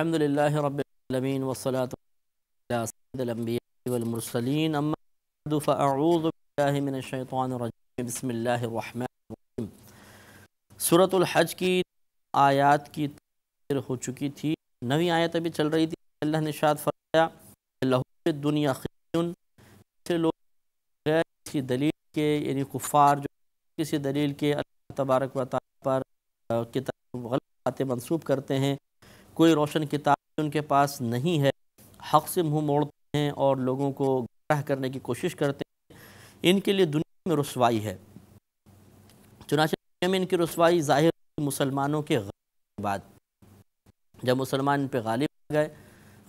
अलहमदिल्ला रबीन वसलातमसलिन बसमीम सूरतलहज की आयात की तस्वीर हो चुकी थी नवी आयत अभी चल रही थी अल्लाह ने शाद फरमाया दुनिया खिन से लोग गैर किसी दलील के यानी कुफार जो किसी दलील के अल्लाह तबारक व पर किताब गलत बातें मनसूब करते हैं कोई रोशन किताब उनके पास नहीं है हक से मुँह मोड़ते हैं और लोगों को गह करने की कोशिश करते हैं इनके लिए दुनिया में रसवाई है चुनाच में इनकी रसवाई ज़ाहिर मुसलमानों के बाद जब मुसलमान इन पर गालिब गए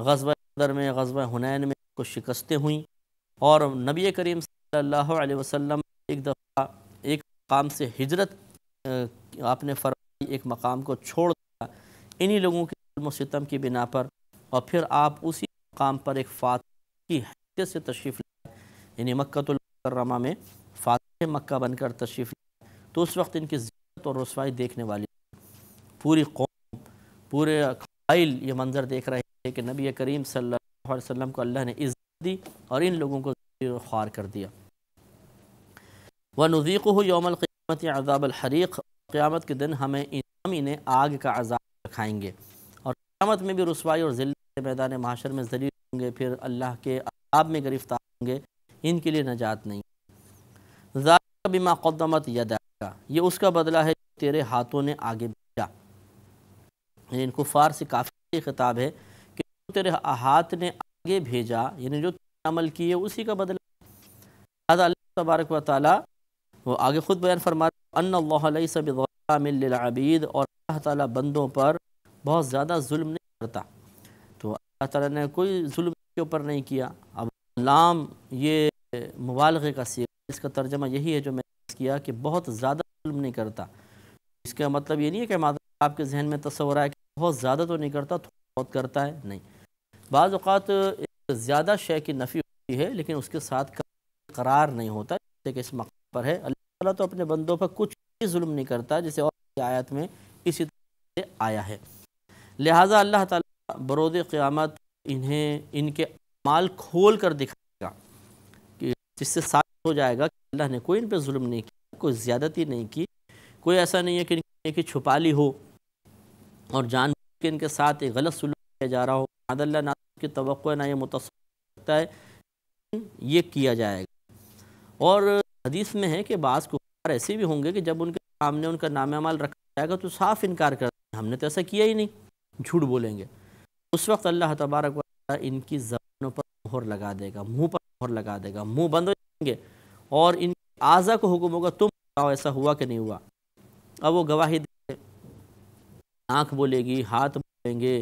गजब में गजब हुनैन में कुछ शिकस्तें हुई और नबी करीम सल्लल्लाहु अलैहि वसल्लम एक दफ़ा एक मकाम से हिजरत आपने फरमाई एक मकाम को छोड़ दिया इन्हीं लोगों के मुस्तम की बिना पर और फिर आप उसी मकाम पर एक फात की हैसियत से तशरीफ़ लाए यानी मक्तुलकरमा में फातह मक्का बनकर तशरीफ़ लाए तो उस वक्त इनकी ज़ियत और रसवाई देखने वाली पूरी कौम पूरे कबाइल ये मंज़र देख रहे थे कि नबी करीम सल्लल्लाहु अलैहि वसल्लम को अल्लाह ने इज्जत दी और इन लोगों को ख्वार कर दिया वह नज़ीक हो योमल क़्यामत अजाब हरीक़ क़्यामत के दिन हमें हम इन्हें आग का अजाब दिखाएंगे क़यामत में भी रसवाई और ज़िल मैदान माशर में जरिए होंगे फिर अल्लाह के आब में गिरफ्तार होंगे इनके लिए नजात नहीं ज़ालिका यदा ये उसका बदला है तेरे हाथों ने आगे भेजा यानी इनको फार से काफ़ी खिताब है कि तेरे हाथ ने आगे भेजा यानी जो अमल किए उसी का बदला तबारक व ताली वो आगे ख़ुद बयान फरमा अन और अल्लाह तंदों पर बहुत ज़्यादा जुल्म नहीं करता तो अल्लाह ताला ने कोई जुल्म के ऊपर नहीं किया अब लाम ये मुबालगे का सीख इसका तर्जमा यही है जो मैंने किया कि बहुत ज़्यादा जुल्म नहीं करता इसका मतलब ये नहीं है कि माता आपके जहन में तस्वर है कि बहुत ज़्यादा तो नहीं करता थोड़ा बहुत करता है नहीं बाज़ात ज़्यादा शय की नफ़ी होती है लेकिन उसके साथ करार नहीं होता जैसे कि इस मकाम पर है अल्लाह ताला तो अपने बंदों पर कुछ भी जुल्म नहीं करता जैसे और आयत में इसी तरह से आया है लिहाजा अल्लाह तरोज़ क़्यामत इन्हें इनके माल खोल कर दिखाएगा कि जिससे साबित हो जाएगा कि अल्लाह ने कोई इन पर जुल्म नहीं किया कोई ज़्यादती नहीं की कोई ऐसा नहीं है कि इनकी की छुपा ली हो और जान के इनके साथ एक गलत सलूक किया जा रहा हो नादल्ला ना की तो ना ये मुतसर सकता है ये किया जाएगा और हदीस में है कि बास कुफार ऐसे भी होंगे कि जब उनके सामने उनका नाम अमाल रखा जाएगा तो साफ इनकार कर हमने तो ऐसा किया ही नहीं झूठ बोलेंगे उस वक्त अल्लाह तबारक इनकी जबानों पर मोहर लगा देगा मुंह पर मोहर लगा देगा मुंह बंद हो जाएंगे और इन आज़ा को हुक्म होगा तुम बताओ ऐसा हुआ कि नहीं हुआ अब वो गवाही दे आँख बोलेगी हाथ बोलेंगे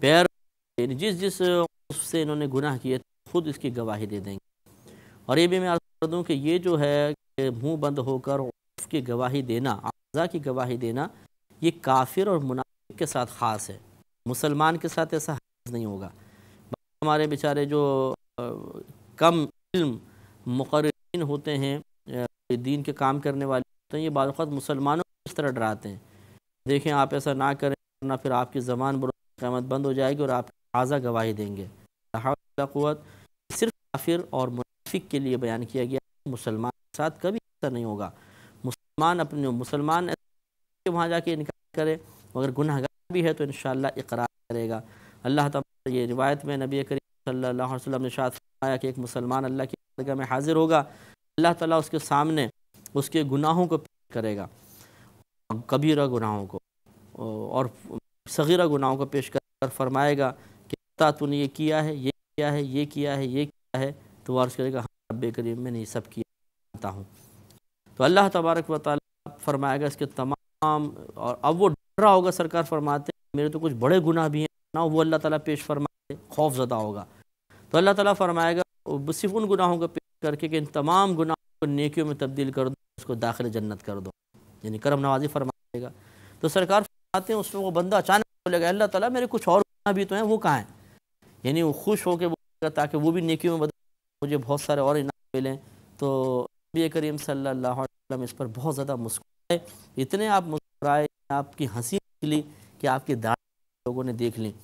पैर जिस जिस उससे इन्होंने गुनाह किए खुद इसकी गवाही दे देंगे और ये भी मैं कर दूँ कि ये जो है मुंह बंद होकर उसकी गवाही देना आज़ा की गवाही देना ये काफिर और मुनाफिक के साथ ख़ास है मुसलमान के साथ ऐसा नहीं होगा हमारे बेचारे जो कम इल्म मुकर्रन होते हैं दीन के काम करने वाले होते हैं ये बात मुसलमानों को इस तरह डराते हैं देखें आप ऐसा ना करें ना फिर आपकी ज़बान क़यामत बंद हो जाएगी और आप आज़ा गवाही देंगे क़वत सिर्फ काफिर और मुनाफिक के लिए बयान किया गया मुसलमान के साथ कभी ऐसा नहीं होगा मुसलमान अपने मुसलमान वहाँ जाके इनकार करें मगर गुनाह भी है तो इन इकरार करेगा अल्लाह तब ये रिवायत में नबी करीम सल्लल्लाहु ने शाद फरमाया कि एक मुसलमान अल्लाह की दरगाह में हाजिर होगा अल्लाह ताला उसके सामने उसके गुनाहों को पेश करेगा कबीरा गुनाहों को और सगीरा गुनाहों को पेश कर फरमाएगा कि ता तूने ये किया है ये किया है ये किया है ये किया है तो वार्स करेगा हाँ रब करीम मैंने ये सब किया हूँ तो अल्लाह तबारक व ताली फरमाएगा इसके तमाम और अब वो रहा होगा सरकार फरमाते मेरे तो कुछ बड़े गुनाह भी हैं ना वो अल्लाह ताला पेश फरमाए खौफ ज़दा होगा तो अल्लाह ताला फरमाएगा सिर्फ उन गुनाहों को पेश करके कि इन तमाम गुनाहों को नेकियों में तब्दील कर दो उसको दाखिल जन्नत कर दो यानी करम नवाजी फरमाएगा तो सरकार फरमाते हैं उसमें वो बंदा अचानक बोलेगा अल्लाह ताला मेरे कुछ और गुनाह भी तो हैं वो कहाँ हैं यानी वो खुश होकर बोलेगा ताकि वो भी नेकियों में बदल मुझे बहुत सारे और इनाम मिलें तो नबी करीम सल्ला इस पर बहुत ज़्यादा मुस्कुराए इतने आप आए आपकी हंसी निकली कि आपके दाढ़ी लोगों ने देख ली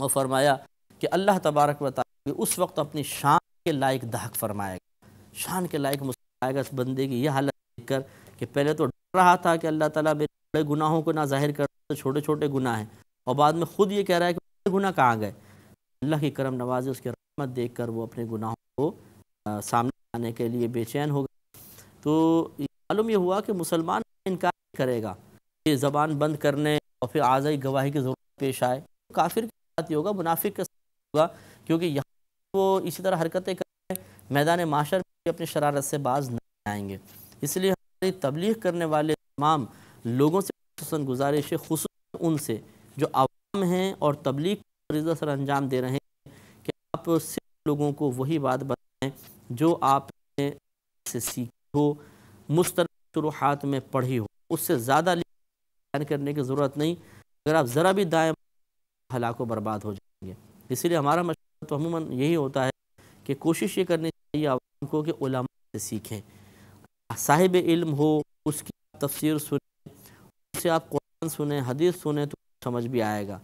और फरमाया कि अल्लाह तबारक वाली उस वक्त अपनी शान के लायक दहक फरमाएगा शान के लायक मुस्कुराएगा इस बंदे की यह हालत देख कर कि पहले तो डर रहा था कि अल्लाह ताला मेरे बड़े गुनाहों को ना जाहिर कर तो छोटे छोटे गुनाह हैं और बाद में ख़ुद ये कह रहा है कि गुनाह कहाँ गए अल्लाह की करम नवाज़े उसकी रहमत देख कर वो अपने गुनाहों को आ, सामने आने के लिए बेचैन हो गए तो मालूम ये हुआ कि मुसलमान इनकार करेगा ज़बान बंद करने और फिर आज़ाई गवाही की ज़रूरत पेश आए तो काफिर के साथ ही होगा मुनाफिक के साथ होगा क्योंकि यहाँ वो इसी तरह हरकतें हैं मैदान माशर में अपनी शरारत से बाज नहीं आएंगे इसलिए हमारी तबलीग करने वाले तमाम लोगों से गुजारिश है खूस उनसे जो आवाम हैं और तबलीग फरीजा सर अंजाम दे रहे हैं कि आप सिर्फ लोगों को वही बात बताएं जो आपने से सीखी हो मुस्तर शुरुआत में पढ़ी हो उससे ज़्यादा बयान करने की ज़रूरत नहीं अगर आप ज़रा भी दाएँ हलाको बर्बाद हो जाएंगे इसीलिए हमारा मशवरा तो अमूमन यही होता है कि कोशिश ये करनी चाहिए आवाम को कि उलमा से सीखें साहिब इल्म हो उसकी तफसीर सुने उससे आप कुरान सुने हदीस सुने तो समझ भी आएगा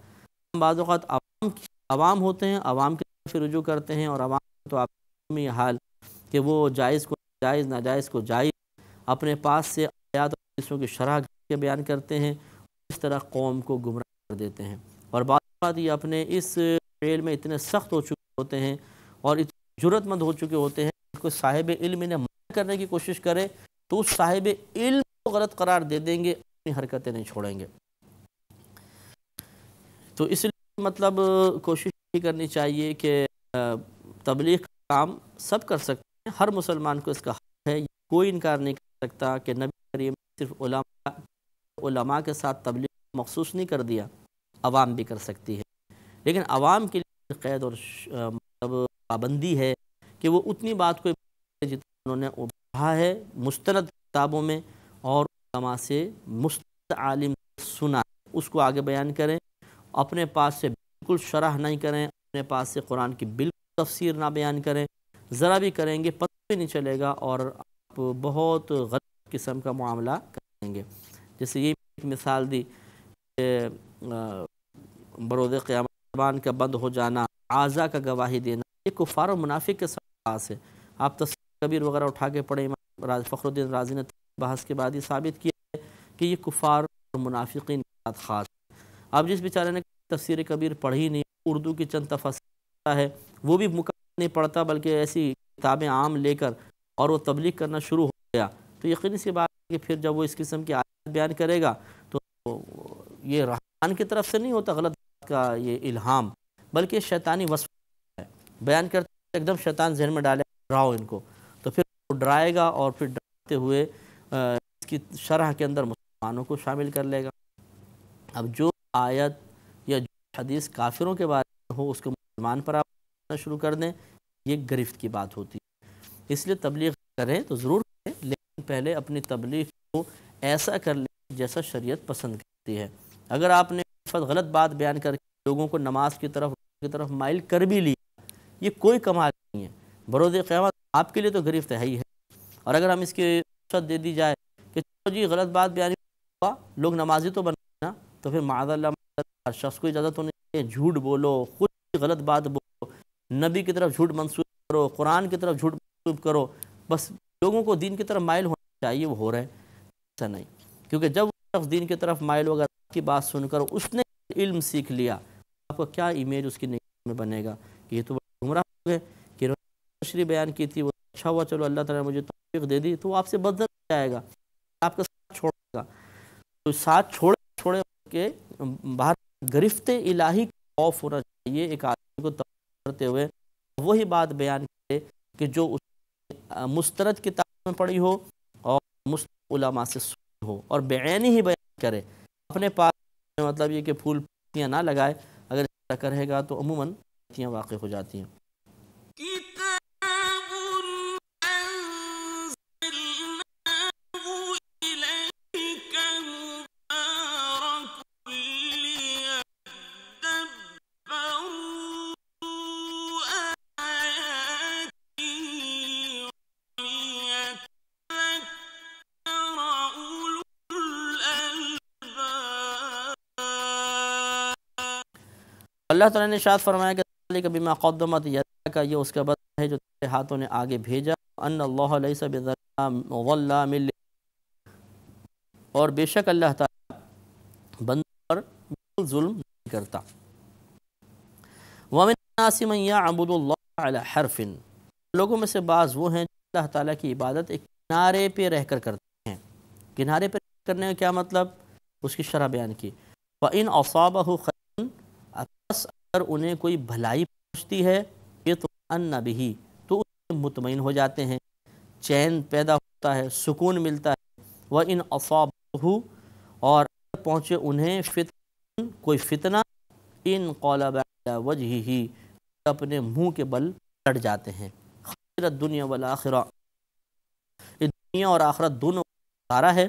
हम बाज़ात आवाम आवाम होते हैं आवाम के तरफ रजू करते हैं और आवाम तो आप में हाल कि वो जायज़ को जायज़ नाजायज़ को जायज़ अपने पास से आयात हदीसों की शरह के बयान करते हैं इस तरह कौम को गुमराह कर देते हैं और बाद बाद ये अपने इस फेल में इतने सख्त हो चुके होते हैं और इतने जरूरतमंद हो चुके होते हैं को साहिब इल्म इन्हें मना करने की कोशिश करे तो उस साहिब इल्म को गलत करार दे देंगे अपनी हरकतें नहीं छोड़ेंगे तो इसलिए मतलब कोशिश ही करनी चाहिए कि तबलीग का काम सब कर सकते हैं हर मुसलमान को इसका हक है कोई इनकार नहीं कर सकता कि नबी करीम सिर्फ उलमा उलमा के साथ तबलीग मखसूस नहीं कर दिया आवाम भी कर सकती है लेकिन आवाम के लिए कैद और मतलब पाबंदी है कि वो उतनी बात को जितना उन्होंने उठा है मुस्तरद किताबों में और उलमा से मुस्त आलिम सुना उसको आगे बयान करें अपने पास से बिल्कुल शराह नहीं करें अपने पास से कुरान की बिल्कुल तफसीर ना बयान करें ज़रा भी करेंगे पता भी नहीं चलेगा और आप बहुत गलत किस्म का मामला करेंगे जैसे ये एक मिसाल दी बरोद क़्याम का बंद हो जाना आज़ा का गवाही देना ये कुफार और मुनाफिक के पास है आप तस्वीर कबीर वगैरह उठा के पढ़े राज फ़खरुद्दीन राजी ने बहस के बाद ही साबित किया है कि ये कुफार और मुनाफिक ख़ास अब जिस बेचारे ने तस्वीर कबीर पढ़ी नहीं उर्दू की चंद तफसर है वो भी मुकम्मल नहीं पढ़ता बल्कि ऐसी किताबें आम लेकर और वो तबलीग करना शुरू हो गया तो यकीन सी बात कि फिर जब वो इस किस्म की आयत बयान करेगा तो ये रहमान की तरफ से नहीं होता गलत का ये इल्हाम बल्कि शैतानी वसफ है बयान करते एकदम शैतान जहन में डाले डराओ इनको तो फिर वो डराएगा और फिर डराते हुए इसकी शरह के अंदर मुसलमानों को शामिल कर लेगा अब जो आयत या जो हदीस काफिरों के बारे में हो उसको मुसलमान पर आप शुरू कर दें ये गिरफ्त की बात होती है इसलिए तबलीग करें तो ज़रूर पहले अपनी तबलीग को ऐसा कर ले जैसा शरीयत पसंद करती है अगर आपने गलत बात बयान करके लोगों को नमाज की तरफ की तरफ माइल कर भी लिया ये कोई कमाल नहीं है बरोज़ क़्यामत आपके लिए तो गिरफ्त है ही है और अगर हम इसकी फुर्सत दे दी जाए कि चलो जी गलत बात बयान हुआ लोग नमाजी तो बनना तो फिर माजल्ला शख्स को इजाज़त होनी चाहिए झूठ बोलो खुद गलत बात बोलो नबी की तरफ झूठ मंसूब करो कुरान की तरफ झूठ मंसूब करो बस लोगों को दीन की तरफ माइल होना चाहिए वो हो रहे हैं ऐसा नहीं क्योंकि जब शख्स दीन की तरफ माइल होगा की बात सुनकर उसने इल्म सीख लिया आपका क्या इमेज उसकी निगाह में बनेगा कि ये तो गुमराह हो गए कि तशरी बयान की थी वो अच्छा हुआ चलो अल्लाह ताला ने मुझे तोफ़ी दे दी तो वो आपसे बदल जाएगा आपका साथ छोड़ेगा तो साथ छोड़े छोड़े के बाहर गिरफ्त इलाही खौफ होना चाहिए एक आदमी को करते हुए वही बात बयान करे कि जो उस मुस्तरद किताब में पढ़ी हो और मुस्तमा से सुनी हो और बेन ही बयान करे अपने पास मतलब ये कि फूल पत्तियाँ ना लगाए अगर ऐसा करेगा तो अमूमन पत्तियाँ वाक़ हो जाती हैं अल्लाह ताला ने शाद फरमाया कि बीमा यदा का ये उसका बदला है जो तेरे हाथों ने आगे भेजा अन अल्लाह और बेशक अल्लाह ताला पर बिल्कुल जुल्म नहीं करता वमिनासिमैया हरफिन लोगों में से बाज़ वो हैं अल्लाह ताला की इबादत एक किनारे पे कर करते हैं किनारे पे करने का क्या मतलब उसकी शरह बयान की व इन असाबह बस अगर उन्हें कोई भलाई पहुँचती है ये तो अन्न भी तो उसमें मुतमिन हो जाते हैं चैन पैदा होता है सुकून मिलता है वह इन अफाबू और पहुँचे उन्हें फितन कोई फितना इन कौला वजह ही तो अपने मुंह के बल लड़ जाते हैं दुनिया वाल आखिरा दुनिया और आखरत दोनों सारा है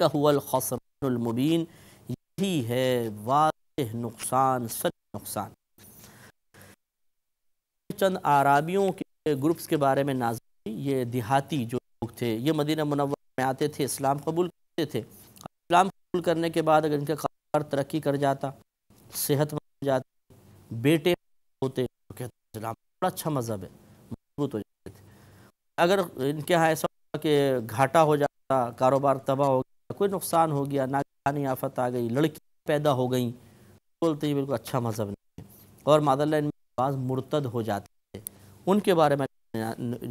का हुआ खसरमबीन यही है वाद नुकसान सच नुकसान चंद आराबियों के ग्रुप्स के बारे में नाजी ये देहाती जो लोग थे ये मदीना मुनवर में आते थे इस्लाम कबूल करते थे इस्लाम कबूल करने के बाद अगर इनका कारोबार तरक्की कर जाता सेहतमंद जाते बेटे होते तो कहते इस्लाम बड़ा अच्छा मज़हब है मजबूत हो जाते थे अगर इनके यहाँ ऐसा होता कि घाटा हो जाता कारोबार तबाह हो गया कोई नुकसान हो गया ना आफत आ गई लड़कियाँ पैदा हो गई बोलते ये बिल्कुल अच्छा मज़हब नहीं है और मादल्ला में बाज़ मुर्तद हो जाते हैं उनके बारे में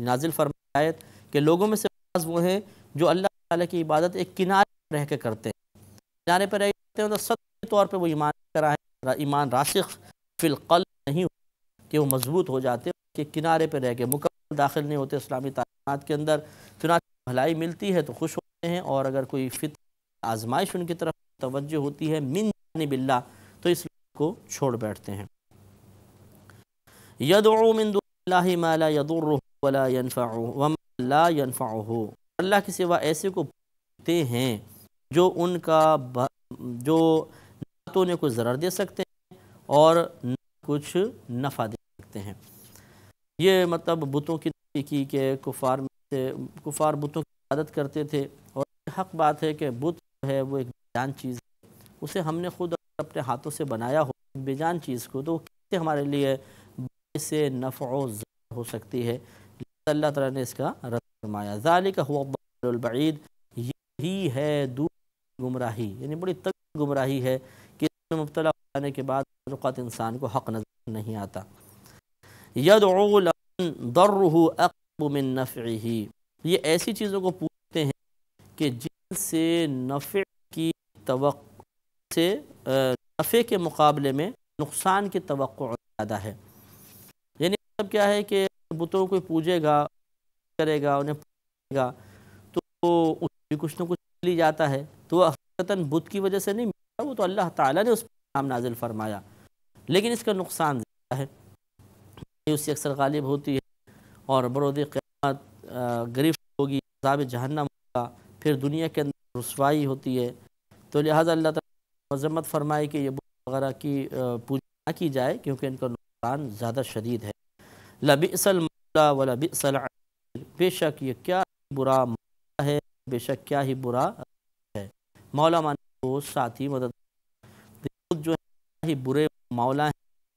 नाजिल फरमायत के लोगों में से बाज़ वो हैं जो अल्लाह ताला की इबादत एक किनारे पर रह के करते हैं किनारे पर रहते हैं तो सब तौर पर वो ईमान करा है ईमान राशिक फ़िलकल नहीं होते कि वो मजबूत हो जाते कि किनारे पर रह के मुकम्मल दाखिल नहीं होते इस्लामी तालीमत के अंदर चुनाच भलाई मिलती है तो खुश होते हैं और अगर कोई फित आजमाइश उनकी तरफ तवज्जो होती है मिन बिल्ला को छोड़ बैठते हैं अल्लाह के सिवा ऐसे को पूछते हैं जो उनका जो ना तो उन्हें कुछ ज़रर दे सकते हैं और कुछ नफ़ा दे सकते हैं ये मतलब बुतों की की के कुफार से कुफार बुतों की इबादत करते थे और हक बात है कि बुत है वो एक जान चीज़ है उसे हमने खुद अपने हाथों से बनाया हो बेजान चीज़ को तो कैसे हमारे लिए से नफ़ो हो सकती है अल्लाह तला ने इसका रद्द फरमाया ज़ालिक हुआबीद यही है दूर गुमराही यानी बड़ी तक गुमराही है कि इसमें मुबतला होने के बाद इंसान को हक नज़र नहीं आता यदरहू अकबिन ही ये ऐसी चीज़ों को पूछते हैं कि जिनसे नफ़ की तो से नफ़े के मुकाबले में नुकसान की तो ज़्यादा है यानी मतलब क्या है कि बुतों को पूजेगा करेगा उन्हें पूजेगा तो उसमें भी कुछ ना कुछ मिल जाता है तो वह हकीकता बुत की वजह से नहीं मिलता वो तो अल्लाह ताला ने उस पर नाम नाजिल फरमाया लेकिन इसका नुकसान ज़्यादा है उससे अक्सर गालिब होती है और बरोद क़्यामत गरीब होगी जहन्नम होगा फिर दुनिया के अंदर रसवाई होती है तो लिहाजा अल्लाह मजम्मत फरमाए कि ये वगैरह की पूजा ना की जाए क्योंकि इनका नुकसान ज़्यादा शदीद है लबिसल वलबिसल बेशक ये क्या बुरा है बेशक क्या ही बुरा है मौला मान को तो साथी मदद जो है क्या ही बुरे मौला हैं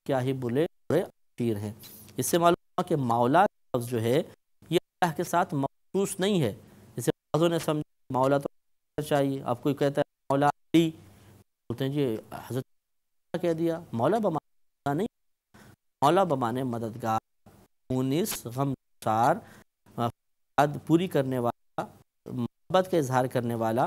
क्या ही बुरे बुरे अशीर हैं इससे मालूम कि मौला लफ्ज़ जो है ये अल्लाह के साथ मखसूस नहीं है इसे बाज़ों ने समझा मौला तो चाहिए आपको कोई कहता है मौला अली बोलते हैं जी हजरत कह दिया मौला बमा नहीं मौला बमाने मददगार मुनिस गमसार पूरी करने वाला मोहब्बत का इजहार करने वाला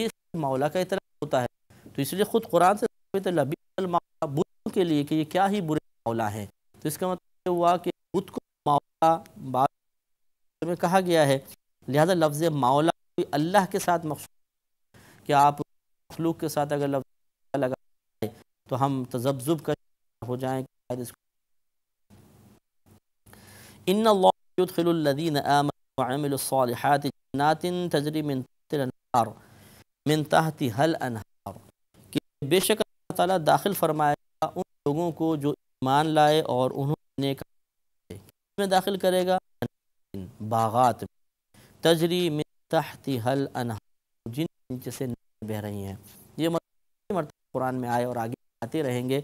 ये मौला का इतना होता है तो इसलिए ख़ुद कुरान से तो के लिए कि ये क्या ही बुरे मौला है तो इसका मतलब हुआ कि बुद्ध को मौला बात में कहा गया है लिहाजा लफ्ज़ मौला अल्लाह के साथ मखसूस कि आप मखलूक के साथ अगर लफ्ज़ लगा तो हम तजब्जुब कर हो जाएँ शायद इसको इन युदीन आमिलसालहत जन्नातिन तजरी मिन तहतर मिन तहती हल कि बेशक अल्लाह ताला दाखिल फरमाएगा उन लोगों को जो ईमान लाए और उन्होंने में दाखिल करेगा बागात तजरी मिन तहती हल अनहार जिन जिनसे बह रही हैं ये मरतबा कुरान में आए और आगे आते रहेंगे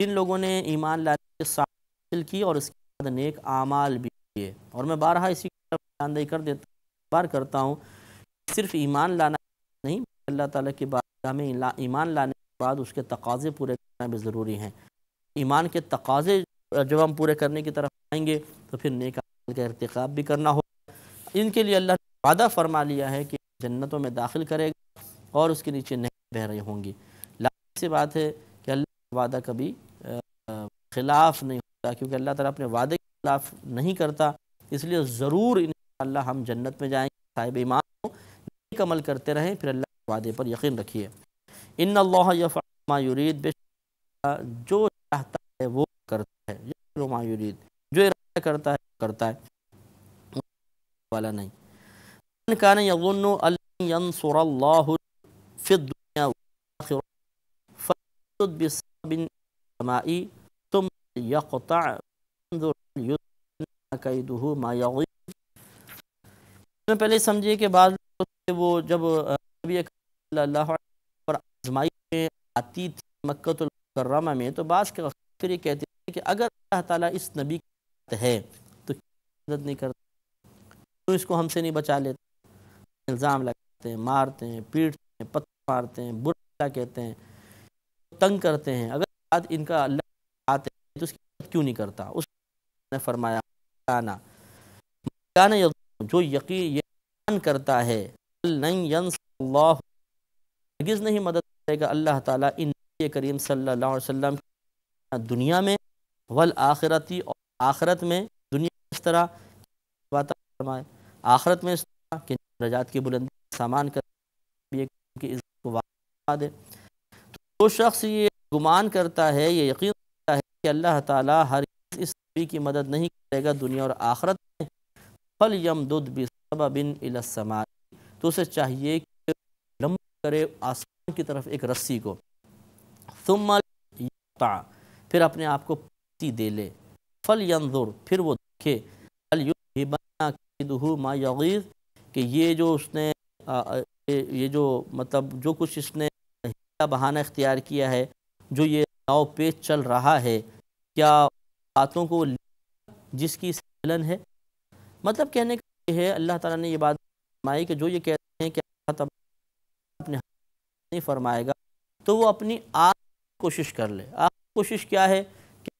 जिन लोगों ने ईमान लाने के साथ हासिल की और उसके बाद नेक आमाल भी किए और मैं बारहा इसी निशानदेही कर देता बार करता हूँ सिर्फ ईमान लाना नहीं अल्लाह ताला की बारगाह में ईमान लाने के बाद उसके तकाजे पूरे करना भी ज़रूरी हैं ईमान के तकाजे जब हम पूरे करने की तरफ आएंगे तो फिर नेक आमाल का इरतकब भी करना होगा इनके लिए अल्लाह ने वादा फरमा लिया है कि जन्नतों में दाखिल करेगा और उसके नीचे नहर बह रही होंगी सी बात है कि अल्लाह का वादा कभी ख़िलाफ़ नहीं होता क्योंकि अल्लाह ताला अपने वादे के खिलाफ नहीं करता इसलिए ज़रूर इन हम जन्नत में जाएंगे साहिब ईमान नेक अमल करते रहें फिर अल्लाह के वादे पर यकीन रखिए इन अल्लाह यफ़ामायूरीद बेश जो चाहता है वो करता है मायूरीद जो इरादा करता है करता है वाला नहीं मन कान यगुन फिर दुनिया पहले समझिए कि बाद वो जब पर आजमाई आती थी मक्तुलकरमा में तो बाद के फिर ये कहते थे कि अगर अल्लाह ताला इस नबी की है तो मदद नहीं करते तो इसको हमसे नहीं बचा लेते इल्ज़ाम लगाते हैं मारते हैं पीटते हैं पत्थर मारते हैं बुरा कहते हैं तंग करते हैं अगर बात इनका अल्लाह आते हैं तो उसकी क्यों नहीं करता उसने फरमाया जो यकीन यकीन करता है हरगिज़ नहीं मदद करेगा अल्लाह ताला इन करीम सल्लल्लाहु अलैहि वसल्लम दुनिया में वल आखिरती और आखिरत में दुनिया इस तरह फरमाए आखिरत में इस तरह कि रजात की बुलंदी सामान कर दे तो शख्स ये गुमान करता है ये यकीन करता है कि अल्लाह ताला हर इस नबी की मदद नहीं करेगा दुनिया और आखरत में फल यम दुद बिन तो उसे चाहिए कि लंब करे आसमान की तरफ एक रस्सी को फिर अपने आप को पति दे ले फल यंदुर फिर वो देखे फल मा यगीर कि ये जो उसने आ, ये जो मतलब जो कुछ इसने क्या बहाना इख्तियार किया है जो ये दाव पे चल रहा है क्या बातों को जिसकी सलन है मतलब कहने का ये है अल्लाह ताला ने ये बात फरमाई कि जो ये कहते हैं कि अपने नहीं फरमाएगा तो वो अपनी आप कोशिश कर ले आप कोशिश क्या है कि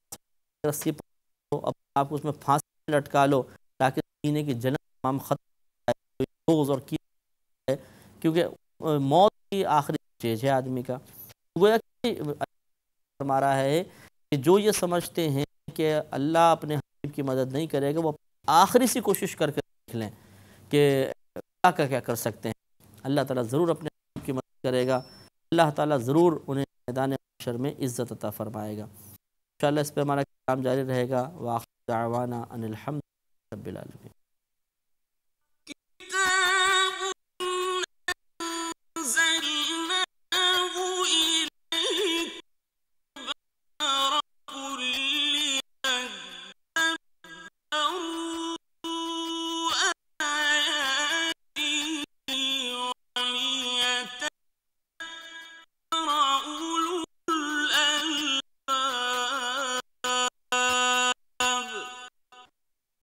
रस्सी पर अपने आप उसमें फांसी लटका लो ताकि सीने की जलन तमाम खत्म और की क्योंकि मौत की आखिरी स्टेज है आदमी का गोया मारा है कि जो ये समझते हैं कि अल्लाह अपने हबीब की मदद नहीं करेगा वो आखिरी सी कोशिश करके देख लें कि अल्लाह का क्या कर सकते हैं अल्लाह ताला ज़रूर अपने हबीब की मदद करेगा अल्लाह ताला ज़रूर उन्हें मैदान अशर में इज़्ज़त अता फरमाएगा इन इस पर हमारा काम जारी रहेगा वाखिर दावाना अनिलहमदिल्ला